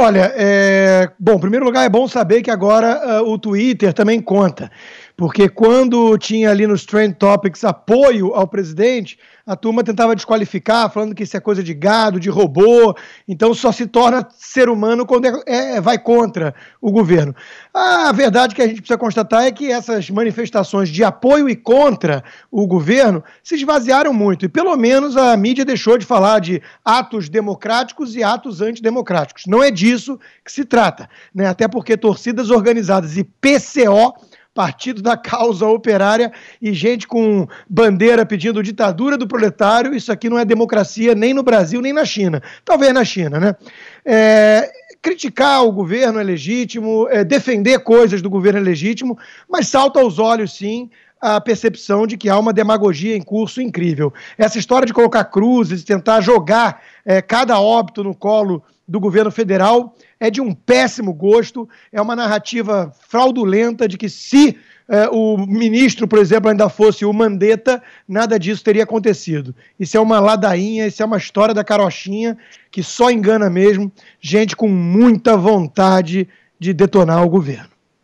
Olha, é... bom, em primeiro lugar é bom saber que agora uh, o Twitter também conta, porque quando tinha ali nos Trend Topics apoio ao presidente, a turma tentava desqualificar, falando que isso é coisa de gado, de robô, então só se torna ser humano quando é, é, é, vai contra o governo. A verdade que a gente precisa constatar é que essas manifestações de apoio e contra o governo se esvaziaram muito, e pelo menos a mídia deixou de falar de atos democráticos e atos antidemocráticos. Não é disso disso que se trata, né? Até porque torcidas organizadas e PCO Partido da Causa Operária e gente com bandeira pedindo ditadura do proletário. Isso aqui não é democracia nem no Brasil, nem na China. Talvez na China, né? É, criticar o governo é legítimo, é, defender coisas do governo é legítimo, mas salta aos olhos, sim, a percepção de que há uma demagogia em curso incrível. Essa história de colocar cruzes, tentar jogar é, cada óbito no colo do governo federal é de um péssimo gosto, é uma narrativa fraudulenta de que se eh, o ministro, por exemplo, ainda fosse o Mandetta, nada disso teria acontecido. Isso é uma ladainha, isso é uma história da carochinha que só engana mesmo gente com muita vontade de detonar o governo.